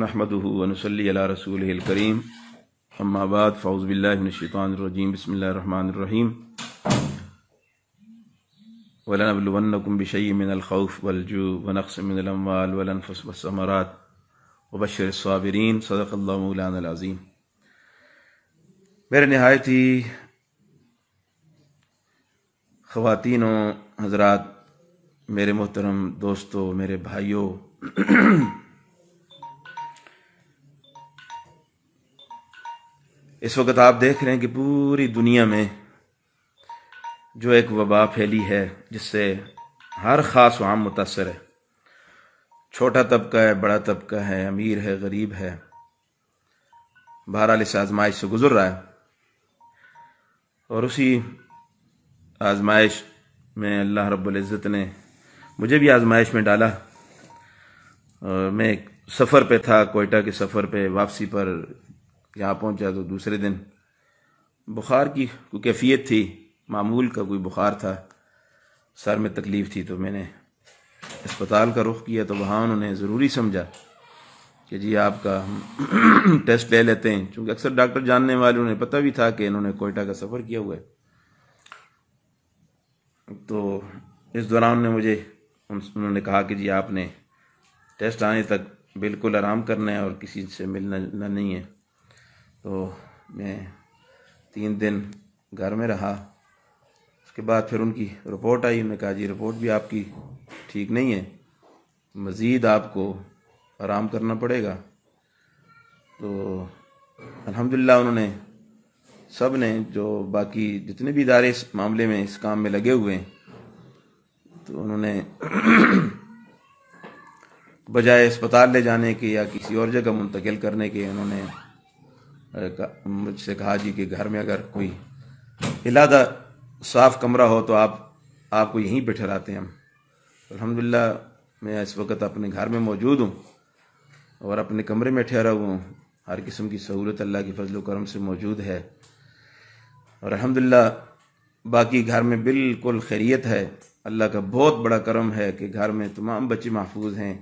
नहमदनसली रसूल करीम अम्माबाद फ़ाउज़बिल्लाशतवानरजीम बसमीम वलनबलवनकुम बशई मिनलखौफ़ वलजू वनक्स मिनलमवाल वलनफ़समरात वबशर साबरीन सदक़ल्लाज़ीम मेरे नहायत ही ख़वान हज़रात मेरे मोहतरम दोस्तों मेरे भाइयों इस वक्त आप देख रहे हैं कि पूरी दुनिया में जो एक वबा फैली है जिससे हर ख़ास आम मुतासर है छोटा तबका है बड़ा तबका है अमीर है गरीब है बहरहाल इस आजमाइश से गुजर रहा है और उसी आजमाइश में अल्लाह रब्ज़त ने मुझे भी आजमाइश में डाला और मैं एक सफ़र पे था कोयटा के सफ़र पे वापसी पर यहाँ पहुँचा तो दूसरे दिन बुखार की कोई कैफियत थी मामूल का कोई बुखार था सर में तकलीफ़ थी तो मैंने अस्पताल का रुख किया तो वहाँ उन्होंने ज़रूरी समझा कि जी आपका हम टेस्ट ले लेते हैं क्योंकि अक्सर डॉक्टर जानने वाले उन्हें पता भी था कि इन्होंने कोयटा का सफ़र किया हुआ है तो इस दौरान ने मुझे उन्होंने कहा कि जी आपने टेस्ट आने तक बिल्कुल आराम करना है और किसी से मिलना नहीं है तो मैं तीन दिन घर में रहा उसके बाद फिर उनकी रिपोर्ट आई उन्होंने कहा जी रिपोर्ट भी आपकी ठीक नहीं है मज़ीद आपको आराम करना पड़ेगा तो अल्हम्दुलिल्लाह उन्होंने सब ने जो बाकी जितने भी इदारे इस मामले में इस काम में लगे हुए हैं तो उन्होंने बजाय अस्पताल ले जाने के या किसी और जगह मुंतकिल करने के उन्होंने मुझसे कहा जी कि घर में अगर कोई इलादा साफ़ कमरा हो तो आप आपको यहीं बिठहराते हैं हम अलहमदिल्ला मैं इस वक्त अपने घर में मौजूद हूँ और अपने कमरे में ठहरा हुआ हूँ हर किस्म की सहूलत अल्लाह की फजल करम से मौजूद है और अलहमदिल्ला बाकी घर में बिल्कुल खैरियत है अल्लाह का बहुत बड़ा करम है कि घर में तमाम बच्चे महफूज हैं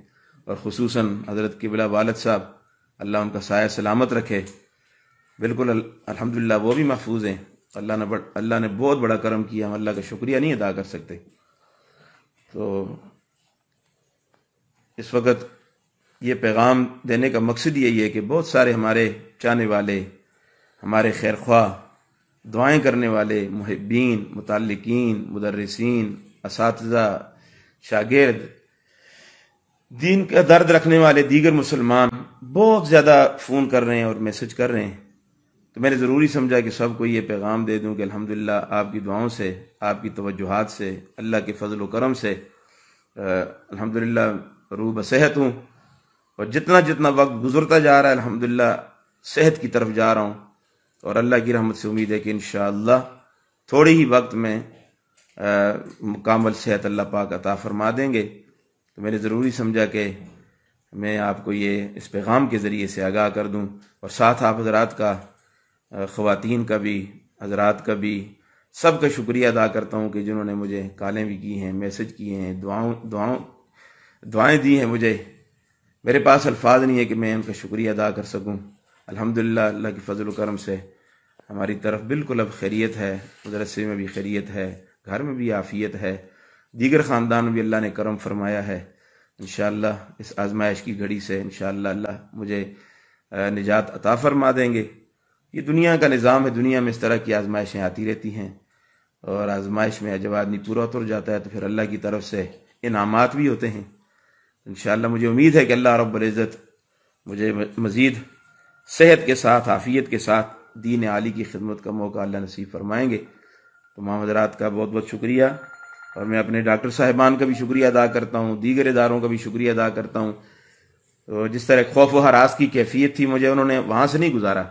और खसूस हज़रत किबला वालद साहब अल्लाह उनका साया सलामत रखे बिल्कुल अल, अल्हम्दुलिल्लाह वो भी महफूज हैं अल्लाह ने अल्लाह ने बहुत बड़ा करम किया हम अल्लाह का शुक्रिया नहीं अदा कर सकते तो इस वक्त ये पैगाम देने का मकसद यही है कि बहुत सारे हमारे चाहने वाले हमारे खैर ख्वाह दुआएँ करने वाले महबीन मुतलकिन मदरसिन इस शागिर्द दीन का दर्द रखने वाले दीगर मुसलमान बहुत ज़्यादा फ़ोन कर रहे हैं और मैसेज कर रहे हैं तो मैंने ज़रूरी समझा कि सबको ये पैगाम दे दूँ कि अलहमदिल्ला आपकी दुआओं से आपकी तोजुहत से अल्लाह के फजल करम से अल्हम्दुलिल्लाह रूब सेहत हूँ और जितना जितना वक्त गुजरता जा रहा है अलहमदिल्ला सेहत की तरफ जा रहा हूँ और अल्लाह की रहमत से उम्मीद है कि इन थोड़े ही वक्त में मुकामल सेहत अल्लाह पाक अता फरमा देंगे तो मैंने ज़रूरी समझा कि मैं आपको ये इस पैगाम के ज़रिए से आगाह कर दूँ और साथ आप हजरात का ख़वान का भी हजरात का भी सब का शुक्रिया अदा करता हूँ कि जिन्होंने मुझे कॉलें भी की हैं मैसेज किए हैं दुआओं दुआओं दुआएँ दी हैं मुझे मेरे पास अल्फाज नहीं है कि मैं उनका शुक्रिया अदा कर सकूँ अल्हम्दुलिल्लाह अल्लाह के फजल करम से हमारी तरफ बिल्कुल अब खैरियत है मदरसे में भी खैरियत है घर में भी आफियत है दीगर ख़ानदान भी अल्लाह ने करम फरमाया है इन इस आजमाइश की घड़ी से इन अल्लाह मुझे निजात अता फरमा देंगे ये दुनिया का निज़ाम है दुनिया में इस तरह की आजमाइशें आती रहती हैं और आजमाइश में जब आदमी पूरा उतर जाता है तो फिर अल्लाह की तरफ से इनामात भी होते हैं इन मुझे उम्मीद है कि अल्लाह रब्ज़त मुझे मज़ीद सेहत के साथ आफ़ियत के साथ दीन आली की खिदमत का मौका अल्लाह नसीब फ़रमाएंगे तो माँ हजरात का बहुत बहुत शुक्रिया और मैं अपने डॉक्टर साहिबान का भी शुक्रिया अदा करता हूँ दीगर इदारों का भी शुक्रिया अदा करता हूँ तो जिस तरह खौफ व हरास की कैफियत थी मुझे उन्होंने वहाँ से नहीं गुजारा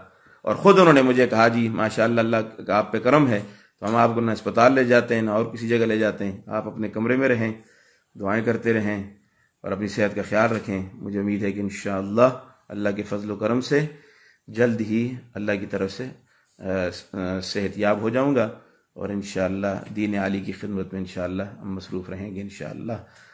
और ख़ुद उन्होंने मुझे कहा जी माशा अल्लाह का आप पे करम है तो हम आपको ना अस्पताल ले जाते हैं ना और किसी जगह ले जाते हैं आप अपने कमरे में रहें दुआएं करते रहें और अपनी सेहत का ख्याल रखें मुझे उम्मीद है कि इन अल्लाह के फजल करम से जल्द ही अल्लाह की तरफ से सेहत याब हो जाऊँगा और इन दीन आली की खिदमत में इन हम मसरूफ़ रहेंगे इन